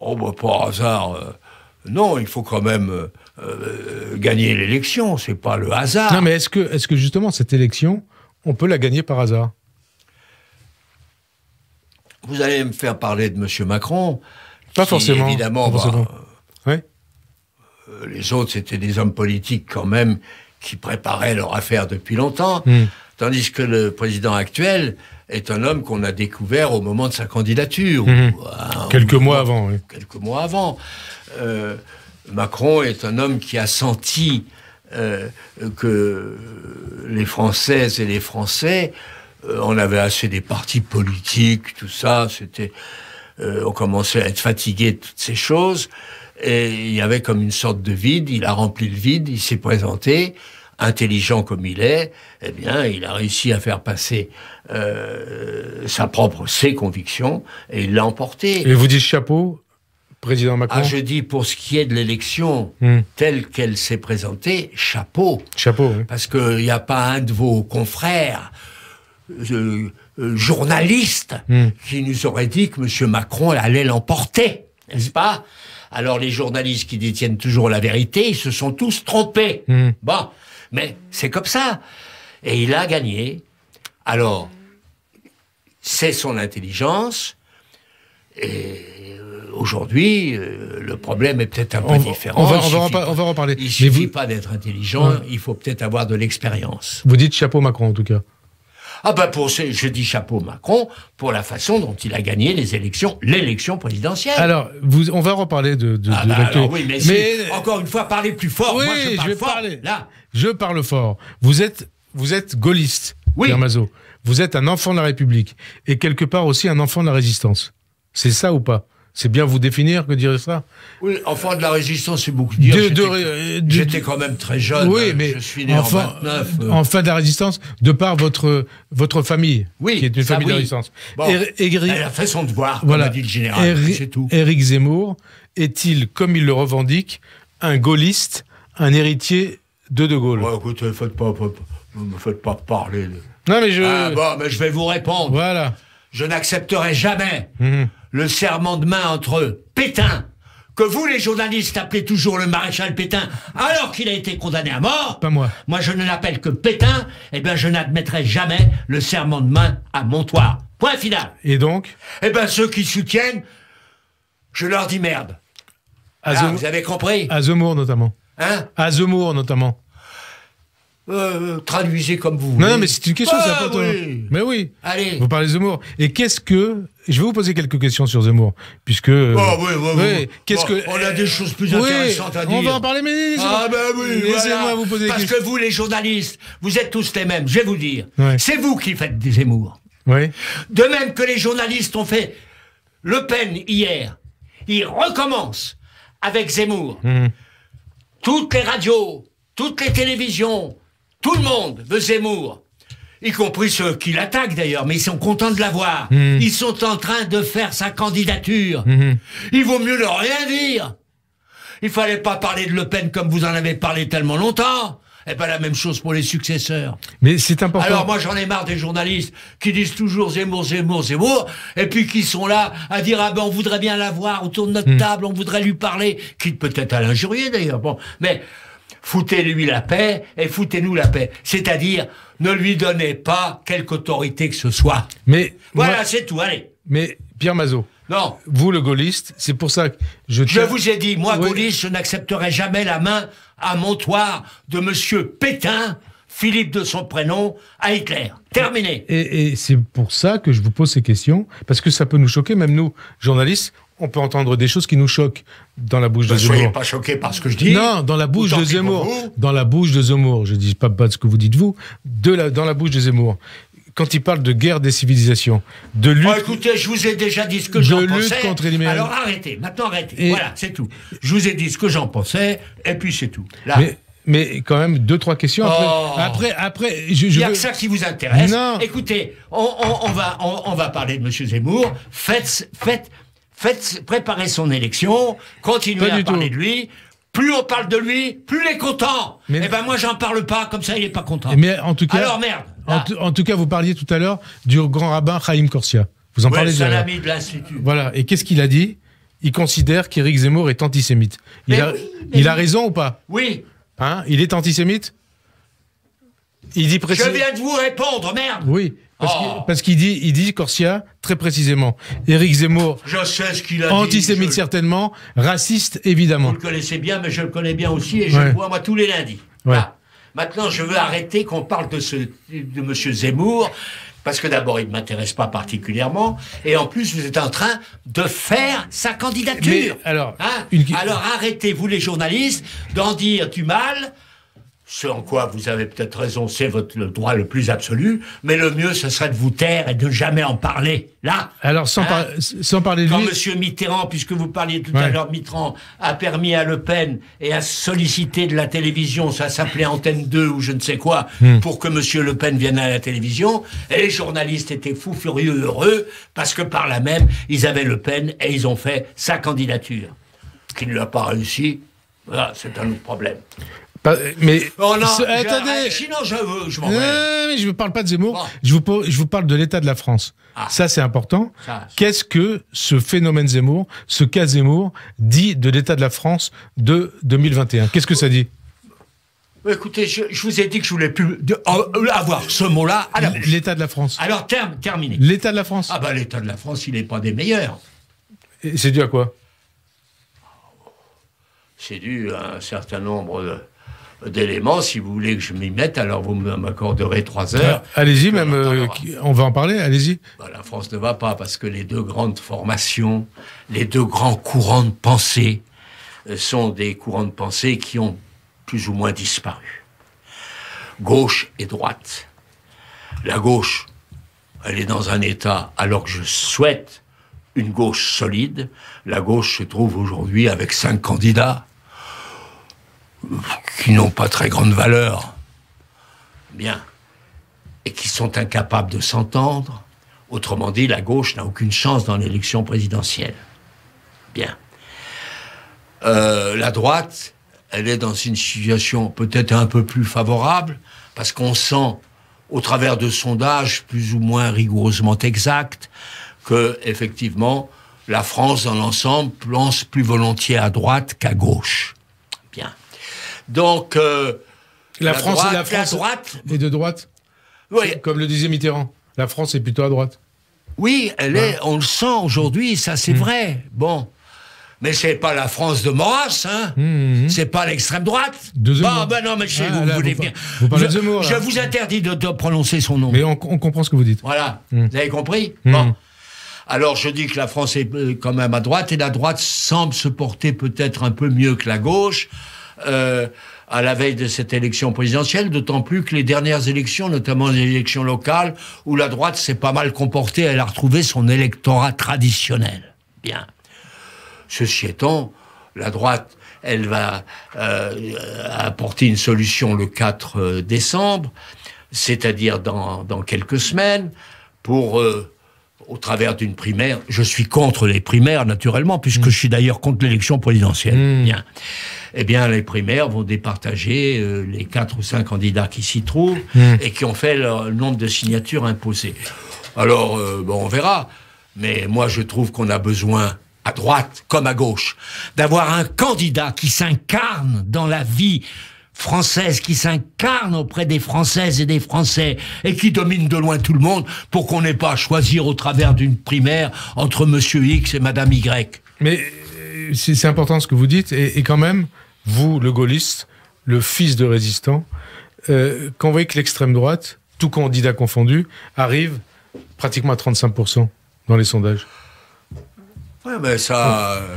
S2: Oh, bah, par hasard. Euh, non, il faut quand même euh, euh, gagner l'élection, c'est pas le hasard. Non,
S1: mais est-ce que, est que justement cette élection, on peut la gagner par hasard
S2: Vous allez me faire parler de M. Macron. Pas forcément. Évidemment, bah, euh, les autres, c'était des hommes politiques quand même qui préparaient leur affaire depuis longtemps, hmm. tandis que le président actuel, est un homme qu'on a découvert au moment de sa candidature. Mhm. Euh, quelques mois avant. Quelques mois avant. Macron est un homme qui a senti euh, que les Françaises et les Français on euh, avait assez des partis politiques, tout ça. C'était, on commençait à être fatigué de toutes ces choses. Et il y avait comme une sorte de vide. Il a rempli le vide. Il s'est présenté intelligent comme il est, eh bien, il a réussi à faire passer euh, sa propre, ses convictions, et il l'a emporté. Et vous dites
S1: chapeau,
S2: président Macron ah, Je dis, pour ce qui est de l'élection hmm. telle qu'elle s'est présentée, chapeau. Chapeau, oui. Parce qu'il n'y a pas un de vos confrères... Euh, euh, journalistes hmm. qui nous aurait dit que M. Macron allait l'emporter, n'est-ce pas alors les journalistes qui détiennent toujours la vérité, ils se sont tous trompés. Hmm. Bon, mais c'est comme ça. Et il a gagné. Alors, c'est son intelligence. Et euh, aujourd'hui, euh, le problème est peut-être un peu différent. On va, en va, reparler. Il ne suffit pas d'être intelligent, il faut peut-être avoir de l'expérience.
S1: Vous dites chapeau Macron en tout cas.
S2: Ah ben pour ce, je dis chapeau Macron pour la façon dont il a gagné les élections, l'élection présidentielle. Alors,
S1: vous, on va reparler de, ah bah oui, mais, encore une fois, parlez plus fort. Moi, je, parle fort, Là, je parle fort. Vous êtes, vous êtes gaulliste, oui. Vous êtes un enfant de la République et quelque part aussi un enfant de la résistance. C'est ça ou pas c'est bien vous définir que dire ça
S2: Oui, enfant de la résistance, c'est beaucoup dire. J'étais quand même très jeune. Hein, mais je suis né en 29. En euh, euh. Enfin
S1: de la résistance, de par votre, famille, qui est une famille de résistance.
S2: elle a fait son devoir, comme dit le général,
S1: tout. Éric Zemmour est-il, comme il le revendique, un gaulliste, un héritier de De Gaulle Écoutez, ne me faites pas parler.
S2: Non, mais je... Ah, mais je vais vous répondre. Voilà. Je n'accepterai jamais... Mhm le serment de main entre Pétain, que vous les journalistes appelez toujours le maréchal Pétain, alors qu'il a été condamné à mort. Pas moi. Moi je ne l'appelle que Pétain, et eh bien je n'admettrai jamais le serment de main à Montoire. Point final. Et donc Eh bien ceux qui soutiennent, je leur dis merde. ah, vous avez compris À Zemmour notamment.
S1: Hein À Zemmour notamment.
S2: Euh, euh, traduisez comme vous voulez. Non, mais c'est une question, ça ah, oui.
S1: Mais oui. Allez. Vous parlez Zemmour. Et qu'est-ce que je vais vous poser quelques questions sur Zemmour, puisque. Euh, ah On a des choses plus intéressantes à dire. On va en parler, mais ah, ben oui, laissez-moi vous poser. Parce des questions. que
S2: vous, les journalistes, vous êtes tous les mêmes. Je vais vous dire, c'est vous qui faites des Zemmour. Oui. De même que les journalistes ont fait Le Pen hier, ils recommencent avec Zemmour. Mmh. Toutes les radios, toutes les télévisions, tout le monde veut Zemmour y compris ceux qui l'attaquent d'ailleurs, mais ils sont contents de l'avoir. voir. Mhm. Ils sont en train de faire sa candidature. Mhm. Il vaut mieux ne rien dire. Il fallait pas parler de Le Pen comme vous en avez parlé tellement longtemps. Et eh pas ben, la même chose pour les successeurs.
S1: Mais c'est important. Alors moi
S2: j'en ai marre des journalistes qui disent toujours Zemmour, Zemmour, Zemmour, et puis qui sont là à dire ah ben on voudrait bien la voir autour de notre mhm. table, on voudrait lui parler, quitte peut-être à l'injurier d'ailleurs. Bon, mais foutez-lui la paix et foutez-nous la paix. C'est-à-dire ne lui donnez pas quelque autorité que ce soit. Mais voilà, c'est tout. Allez. Mais Pierre Mazot. Non. Vous, le gaulliste, c'est pour ça que je... Je vous ai dit, moi, gaulliste, je n'accepterai jamais la main à montoir de Monsieur Pétain, Philippe de son prénom, à Hitler. Terminé. et
S1: c'est pour ça que je vous pose ces questions, parce que ça peut nous choquer, même nous, journalistes, on peut entendre des choses qui nous choquent dans la bouche de Zemmour. Soyez pas
S2: choqué par ce que je dis. Non, dans la bouche de Zemmour.
S1: Dans la bouche de Zemmour. Je dis pas, pas de ce que vous dites vous. De la, dans la bouche de Zemmour. Quand il parle de guerre des civilisations, de lutte. écoutez, je vous ai déjà dit ce que j'en pensais. contre les Alors
S2: arrêtez, maintenant arrêtez. voilà,
S1: c'est tout. Je vous ai dit ce que j'en pensais, et puis c'est tout. Là. Mais quand même deux trois questions après oh. après, je, Il y a que ça qui vous
S2: intéresse. Non. Écoutez, on, va on, va parler de Monsieur Zemmour. Faites faites faites préparer son élection, continuez à parler de lui. Plus on parle de lui, plus il est content. Mais eh ben moi j'en parle pas, comme ça il est pas content. Mais en tout cas, alors merde.
S1: En, tout cas, vous parliez tout à l'heure du grand rabbin Chaim Corsia. Vous en parlez déjà. Voilà. Et qu'est-ce qu'il a dit Il considère qu'Éric Zemmour est antisémite. Il, a, raison ou pas Oui. Hein Il est antisémite il dit précis... Je viens de vous répondre, merde. Oui, Oh. Parce qu'il dit, il dit Corsia très précisément. Éric Zemmour. Antisémite certainement, raciste évidemment. Vous le
S2: connaissez bien, mais je le connais bien aussi et je le vois moi tous les lundis. Ah. Maintenant, je veux arrêter qu'on parle de ce de Zemmour parce que d'abord, il ne m'intéresse pas particulièrement, et en plus, vous êtes en train de faire sa candidature. alors hein arrêtez, vous les journalistes, d'en dire du mal ce en quoi vous avez peut-être raison, c'est votre droit le plus absolu, mais le mieux, ce serait de vous taire et de jamais en parler, là. Alors, sans, hein sans parler de Quand M. Mitterrand, puisque vous parliez tout à l'heure, Mitterrand a permis à Le Pen et a sollicité de la télévision, ça s'appelait Antenne 2 ou je ne sais quoi, hmm. pour que M. Le Pen vienne à la télévision, et les journalistes étaient fous, furieux, heureux, parce que par là même, ils avaient Le Pen et ils ont fait sa candidature. Qui ne l'a pas réussi, voilà, c'est un autre problème. Mais oh attendez. Ah, je, ne
S1: eh parle pas de Zemmour. Je, vous, parle de l'état de la France. Ah. Ça, c'est important. Qu'est-ce que ce phénomène Zemmour, ce cas Zemmour, dit de l'état de la France de 2021 Qu'est-ce que ça dit
S2: Écoutez, je, vous ai dit que je voulais plus euh, euh, avoir ce mot-là à L'état de la France. Alors, terme, L'état de la France. Ah bah l'état de la France, il n'est pas des meilleurs. C'est dû à quoi C'est dû à un certain nombre de d'éléments. Si vous voulez que je m'y mette, alors vous m'accorderez trois ah, heures.
S1: allez-y, même, euh, on va en parler, allez-y.
S2: Bah, la France ne va pas, parce que les deux grandes formations, les deux grands courants de pensée, euh, sont des courants de pensée qui ont plus ou moins disparu. Gauche et droite. La gauche, elle est dans un état, alors que je souhaite une gauche solide. La gauche se trouve aujourd'hui avec cinq candidats qui n'ont pas très grande valeur, bien, et qui sont incapables de s'entendre. Autrement dit, la gauche n'a aucune chance dans l'élection présidentielle. Bien. Euh, la droite, elle est dans une situation peut-être un peu plus favorable, parce qu'on sent, au travers de sondages plus ou moins rigoureusement exacts, que, effectivement, la France dans l'ensemble lance plus volontiers à droite qu'à gauche. Donc, euh,
S1: la, France, droite, la France
S2: droite et de droite. Oui. Comme le disait Mitterrand, la France est plutôt à droite. Oui, hein. on le sent aujourd'hui, ça c'est hmm. vrai. Bon. Mais c'est pas la France de Maurras, hein. Hmm, hmm. C'est pas l'extrême droite. De ben non, mais je ah, vous, voulez bien. Vous je, de mots, je, hein. vous interdis de, prononcer son nom. Mais on, comprend ce que vous dites. Voilà. Vous avez compris Bon. Alors je dis que la France est euh, quand même à droite et la droite semble se porter peut-être un peu mieux que la gauche. Euh, à la veille de cette élection présidentielle, d'autant plus que les dernières élections, notamment les élections locales, où la droite s'est pas mal comportée, elle a retrouvé son électorat traditionnel. Bien. Ceci étant, la droite, elle va euh, apporter une solution le 4 euh, décembre, c'est-à-dire dans, quelques semaines, pour au travers d'une primaire. Je suis contre les primaires, naturellement, puisque mm. je suis d'ailleurs contre l'élection présidentielle. Mm. Bien. Eh bien, les primaires vont départager euh, les quatre ou cinq candidats qui s'y trouvent mm. et qui ont fait le nombre de signatures imposées. Alors, euh, bon, on verra. Mais moi, je trouve qu'on a besoin à droite comme à gauche, d'avoir un candidat qui s'incarne dans la vie française qui s'incarne auprès des Françaises et des Français et qui domine de loin tout le monde pour qu'on n'ait pas à choisir au travers d'une primaire entre Monsieur X et
S1: Madame Y. Mais euh, c'est important ce que vous dites et, quand même, vous, le gaulliste, le fils de résistant, quand euh, vous voyez que l'extrême droite, tout candidat confondu, arrive pratiquement à 35% dans les sondages.
S2: Ouais, mais ça. Euh,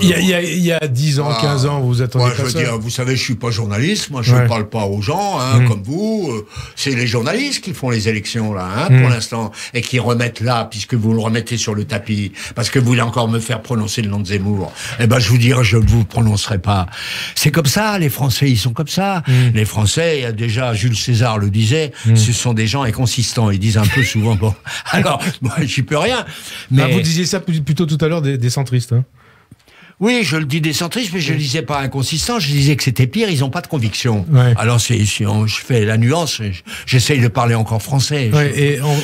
S2: il y, a, y 10 ans, 15 ah. ans, vous attendez moi, je vous savez, je suis pas journaliste, moi je ne parle pas aux gens, hein, mm. comme vous. Euh, c'est les journalistes qui font les élections, là, hein, pour mm. l'instant, et qui remettent là, puisque vous le remettez sur le tapis, parce que vous voulez encore me faire prononcer le nom de Zemmour. Eh ben, je vous dis je ne vous prononcerai pas. C'est comme ça, les Français, ils sont comme ça. Mm. Les Français, déjà, Jules César le disait, ce sont des gens inconsistants. Ils disent un peu souvent, bon, alors, moi, j'y peux rien. Ah, mais... vous disiez ça plutôt tout à l'heure des, centristes. Hein. Oui, je le dis des centristes, mais je ne le disais pas inconsistant, je disais que c'était pire, ils n'ont pas de conviction. Alors si, je fais la nuance, j'essaye de parler encore français.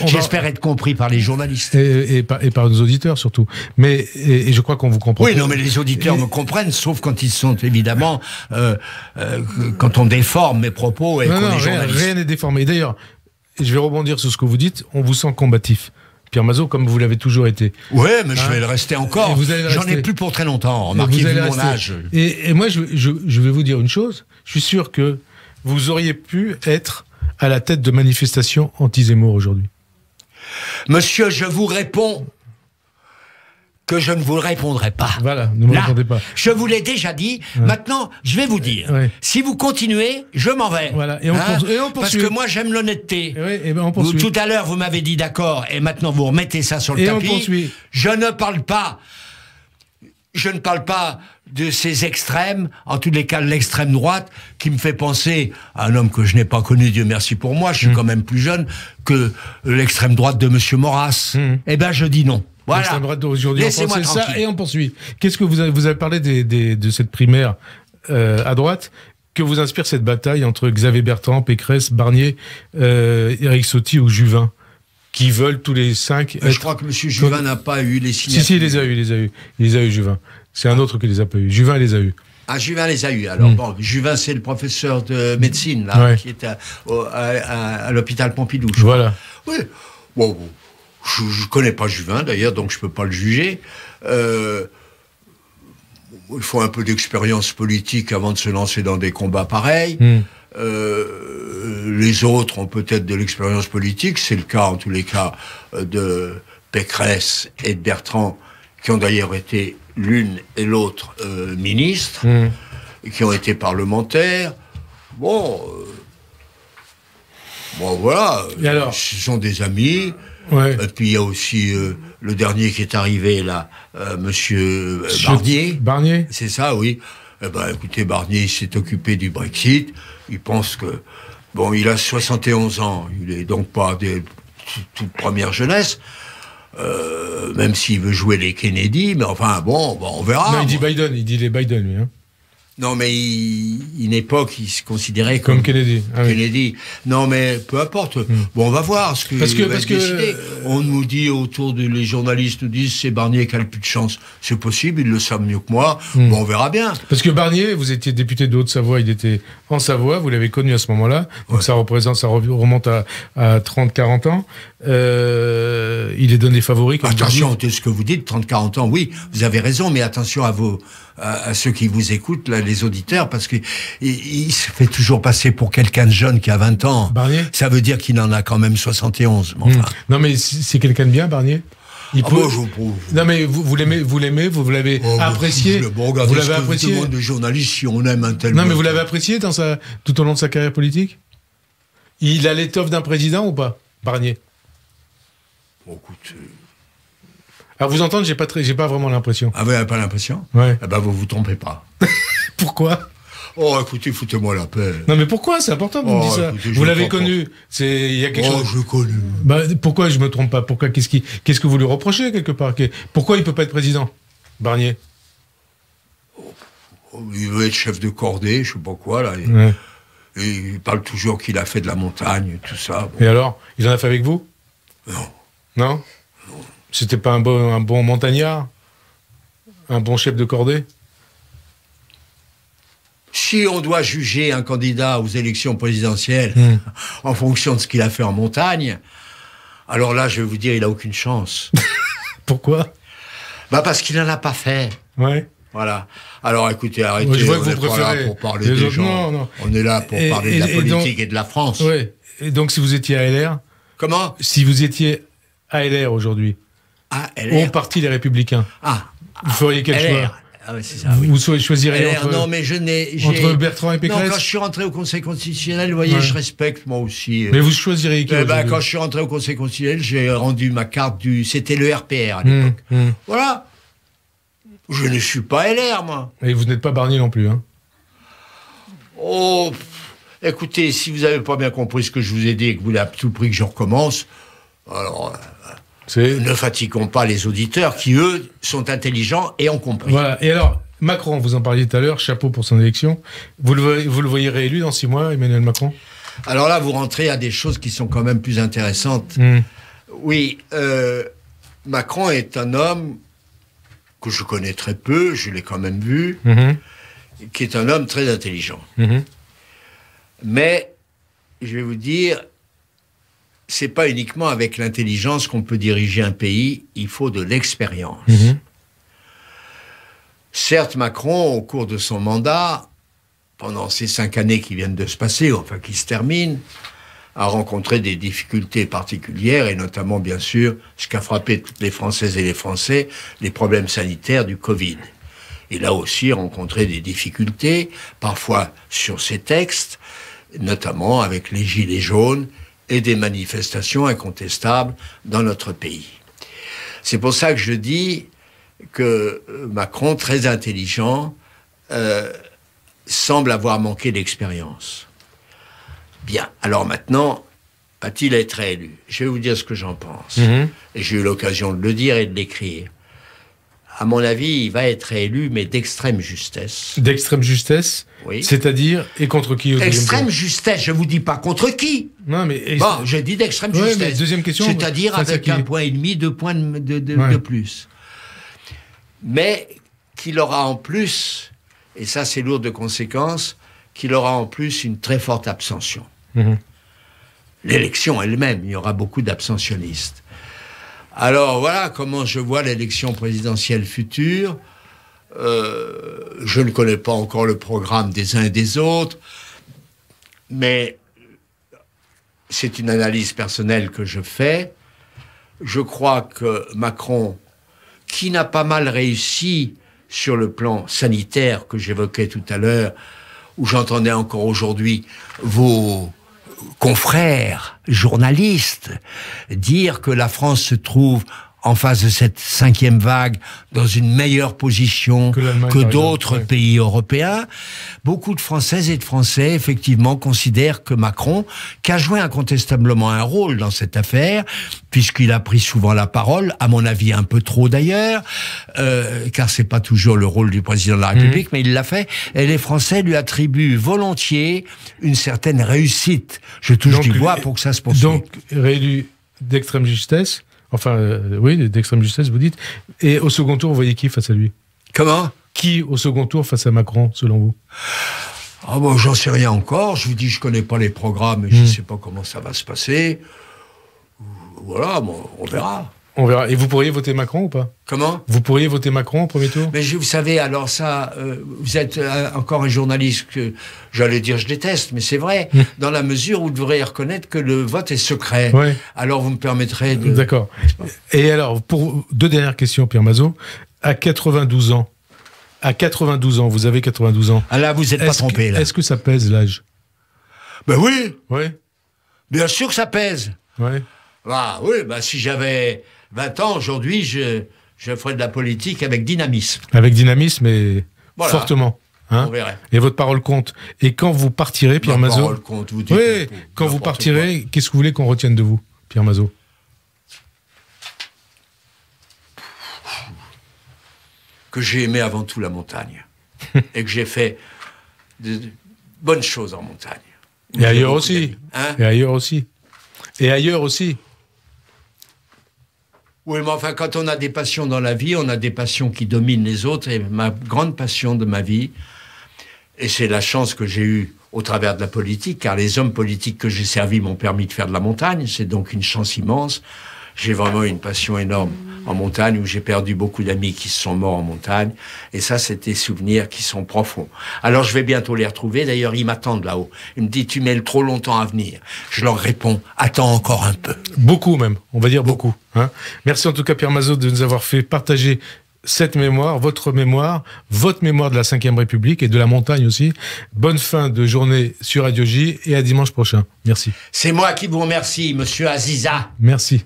S2: J'espère
S1: être compris par les journalistes. Et, par, nos auditeurs surtout. Mais
S2: et, je crois qu'on vous comprend. Oui, non, mais les auditeurs me comprennent, sauf quand ils sont évidemment, euh, euh, quand on déforme mes propos et qu'on Rien
S1: n'est déformé. D'ailleurs, je vais rebondir sur ce que vous dites, on vous sent combatif comme vous l'avez toujours été. Oui, mais je hein vais le
S2: rester encore. J'en ai plus pour très longtemps, remarquez mon âge.
S1: Et, moi, je, je, vais vous dire une chose. Je suis sûr que vous auriez pu être à la tête de manifestations anti-Zemmour aujourd'hui.
S2: Monsieur, je vous réponds que je ne vous répondrai pas. Voilà, ne me répondez pas. Je vous l'ai déjà dit. Maintenant, je vais vous dire. Si vous continuez, je m'en vais. Voilà, et on, hein Parce que moi, j'aime l'honnêteté. et ben on tout à l'heure, vous m'avez dit d'accord, et maintenant vous remettez ça sur le et On poursuit. Je ne parle pas. Je ne parle pas de ces extrêmes, en tous les cas l'extrême droite, qui me fait penser à un homme que je n'ai pas connu, Dieu merci pour moi, je suis hum. quand même plus jeune que l'extrême droite de M. Maurras. Et hum. Eh ben, je dis non.
S1: Voilà. ça et on poursuit. Qu'est-ce que vous avez, vous avez parlé des, de cette primaire euh, à droite que vous inspire cette bataille entre Xavier Bertrand, Pécresse, Barnier, Eric euh, Sauti ou Juvin qui veulent tous les cinq. Je crois que M. Juvin n'a
S2: pas eu les signes. Si, si, il les a eu, il les
S1: a eu. Il les a eu, Juvin. C'est un autre qui les a pas eu. Juvin les a eu.
S2: Ah, Juvin les a eu. Alors, hmm. bon, Juvin, c'est le professeur de médecine, là, qui est à, l'hôpital Pompidou. voilà. Oui. Wow. Je ne connais pas Juvin d'ailleurs, donc je ne peux pas le juger. Euh, il faut un peu d'expérience politique avant de se lancer dans des combats pareils. Hmm. Euh, les autres ont peut-être de l'expérience politique, c'est le cas en tous les cas euh, de Pécresse et de Bertrand, qui ont d'ailleurs été l'une et l'autre ministre, ministres, hmm. qui ont été parlementaires. Bon, voilà, ce sont des amis. Et puis il y a aussi euh, le dernier qui est arrivé là, euh, M. Euh, Barnier. C'est ça, oui. Eh ben, écoutez, Barnier s'est occupé du Brexit. Il pense que bon, il a 71 ans. Il est donc pas de toute première jeunesse. même s'il veut jouer les Kennedy, mais enfin bon, on verra. il dit Biden, il dit les Biden, lui. Hein. Non, mais il, une époque, il se considérait comme, ah Kennedy. Non, mais peu importe. Hmm. Bon, on va voir ce que, parce que, On nous dit autour de les journalistes nous disent c'est Barnier qui a le plus de chance. C'est possible, ils le savent mieux que moi. Hmm. Bon, on verra bien. Parce que Barnier, vous étiez député de Haute-Savoie, il
S1: était en Savoie, vous l'avez connu à ce moment-là. Donc ça représente, ça remonte à, 30-40
S2: ans. Euh, il est donné favori. Comme attention, ce que vous dites, 30-40 ans, oui, vous avez raison, mais attention à vos à, ceux qui vous écoutent, là, les auditeurs, parce qu'il il se fait toujours passer pour quelqu'un de jeune qui a 20 ans. Barnier Ça veut dire qu'il en a quand même 71. Hmm.
S1: Non, mais c'est quelqu'un de bien, Barnier ah, je vous...
S2: Non mais vous, l'aimez, vous l'aimez, vous, vous l'avez oh, apprécié. Le vous l'avez apprécié. Vous de si on aime un tel. Non mais vous l'avez
S1: apprécié tout au long de sa carrière politique. Il a l'étoffe d'un président ou pas, Barnier
S2: bon, écoute, euh,
S1: alors vous entendez j'ai pas j'ai pas vraiment
S2: l'impression. Ah vous n'avez pas l'impression Ouais. Eh ben vous vous trompez pas. pourquoi Oh écoutez, foutez-moi la paix.
S1: Non mais pourquoi C'est important que vous me oh, ça. vous l'avez connu.
S2: C'est il quelque Oh
S1: je connais. Bah, pourquoi je me trompe pas Pourquoi qu'est-ce qui, qu'est-ce que vous lui reprochez quelque part Pourquoi il peut pas être président,
S2: Barnier oh, Il veut être chef de cordée, je sais pas quoi là. Et- il parle toujours qu'il a fait de la montagne, tout ça. Et alors,
S1: il en a fait avec vous Non. Non c'était pas un bon, un bon montagnard
S2: Un bon chef de cordée si on doit juger un candidat aux élections présidentielles hmm. en fonction de ce qu'il a fait en montagne, alors là, je vais vous dire, il n'a aucune chance. Pourquoi bah Parce qu'il n'en a pas fait. Ouais. Voilà. Alors écoutez, arrêtez, pas là pour parler des gens. On est là pour parler de la politique et,
S1: de la France. Oui. Et donc, si vous étiez à LR Comment Si vous étiez à LR aujourd'hui, on part parti les Républicains.
S2: Ah. Vous feriez quel choix ah ça, Vous choisirez entre, non, mais je Bertrand et Pécresse quand je suis rentré au Conseil constitutionnel, vous voyez, je respecte moi aussi. Euh. Mais vous choisirez qui eh ben, Quand je suis rentré au Conseil constitutionnel, j'ai rendu ma carte du... C'était le RPR à mmh, l'époque. Mmh. Voilà. Je ne suis pas LR, moi.
S1: Et vous n'êtes pas Barnier non plus, hein
S2: Oh, écoutez, si vous n'avez pas bien compris ce que je vous ai dit et que vous voulez à tout prix que je recommence, alors... Euh, ne fatiguons pas les auditeurs qui, eux, sont intelligents et ont compris. Voilà.
S1: Et alors, Macron, vous en parliez tout à l'heure, chapeau pour son élection. Vous le,
S2: voyez réélu dans six mois, Emmanuel Macron Alors là, vous rentrez à des choses qui sont quand même plus intéressantes. Hmm. Oui, euh, Macron est un homme que je connais très peu, je l'ai quand même vu, mhm. qui est un homme très intelligent. Mhm. Mais, je vais vous dire, c'est pas uniquement avec l'intelligence qu'on peut diriger un pays, il faut de l'expérience. Mhm. Certes, Macron, au cours de son mandat, pendant ces cinq années qui viennent de se passer, enfin qui se terminent, a rencontré des difficultés particulières, et notamment, bien sûr, ce qu'a frappé toutes les Françaises et les Français, les problèmes sanitaires du Covid. Il a aussi rencontré des difficultés, parfois sur ses textes, notamment avec les Gilets jaunes, et des manifestations incontestables dans notre pays. C'est pour ça que je dis que euh, Macron, très intelligent, euh, semble avoir manqué d'expérience. Bien, alors maintenant, va-t-il être élu Je vais vous dire ce que j'en pense. Mhm. J'ai eu l'occasion de le dire et de l'écrire à mon avis, il va être élu, mais d'extrême justesse.
S1: D'extrême justesse Oui. C'est-à-dire,
S2: et contre qui au Extrême justesse, je ne vous dis pas contre qui. Non, mais. Bon, je dis d'extrême justesse. deuxième question. C'est-à-dire avec un point et demi, deux points de, plus. Mais qu'il aura en plus, et ça c'est lourd de conséquences, qu'il aura en plus une très forte abstention. Mhm. L'élection elle-même, il y aura beaucoup d'abstentionnistes. Alors voilà comment je vois l'élection présidentielle future. Euh, je ne connais pas encore le programme des uns et des autres, mais c'est une analyse personnelle que je fais. Je crois que Macron, qui n'a pas mal réussi sur le plan sanitaire que j'évoquais tout à l'heure, où j'entendais encore aujourd'hui vos, confrères, journalistes, dire que la France se trouve en face de cette cinquième vague dans une meilleure position que, d'autres pays européens. Beaucoup de Françaises et de Français, effectivement, considèrent que Macron, qui a joué incontestablement un rôle dans cette affaire, puisqu'il a pris souvent la parole, à mon avis un peu trop d'ailleurs, car euh, car c'est pas toujours le rôle du président de la mmh. République, mais il l'a fait, et les Français lui attribuent volontiers une certaine réussite. Je touche du bois pour que ça se poursuive. Donc, réélu
S1: d'extrême justesse, Enfin, euh, oui, d'extrême justesse, vous dites. Et au second tour, vous voyez qui face à lui
S2: Comment Qui au second tour face à Macron, selon vous Ah bon, j'en sais rien encore. Je vous dis, je connais pas les programmes et je ne hmm. sais pas comment ça va se passer. Voilà, bon, on verra. On verra. Et vous pourriez voter Macron ou pas Comment Vous pourriez voter Macron au premier tour Mais vous savez, alors ça, euh, vous êtes euh, encore un journaliste que j'allais dire je déteste, mais c'est vrai, hmm. dans la mesure où vous devrez reconnaître que le vote est secret. Ouais. Alors vous me
S1: permettrez de. D'accord. Et alors, pour deux dernières questions, Pierre Mazot. À 92 ans, à 92 ans, vous avez 92 ans. Ah là, vous n'êtes pas trompé. Est-ce que ça pèse l'âge Ben oui.
S2: Oui. Bien sûr que ça pèse. Oui. Bah oui, bah si j'avais 20 ans, aujourd'hui, je, je ferai de la politique avec dynamisme.
S1: Avec dynamisme et fortement. Hein. et votre parole compte. Et quand vous partirez, Pierre Mazot. Votre parole compte, vous dites. Oui, quand vous partirez, qu'est-ce que vous voulez qu'on retienne de vous, Pierre Mazot
S2: Que j'ai aimé avant tout la montagne. et que j'ai fait de, bonnes choses en montagne. Et ailleurs aussi. Hein. et ailleurs aussi. Et ailleurs aussi. Oui, mais enfin, quand on a des passions dans la vie, on a des passions qui dominent les autres. Et ma grande passion de ma vie, et c'est la chance que j'ai eue au travers de la politique, car les hommes politiques que j'ai servis m'ont permis de faire de la montagne. C'est donc une chance immense. J'ai vraiment une passion énorme en montagne, où j'ai perdu beaucoup d'amis qui sont morts en montagne. Et ça, c'est des souvenirs qui sont profonds. Alors, je vais bientôt les retrouver. D'ailleurs, ils m'attendent là-haut. Ils me disent, tu mêles trop longtemps à venir. Je leur réponds, attends encore un peu.
S1: Beaucoup même, on va dire beaucoup. Hein. Merci en tout cas, Pierre Mazot, de nous avoir fait partager cette mémoire, votre mémoire, votre mémoire de la Ve République et de la montagne aussi. Bonne fin de journée sur Radio J et à dimanche prochain. Merci. C'est moi qui vous remercie, monsieur Aziza. Merci.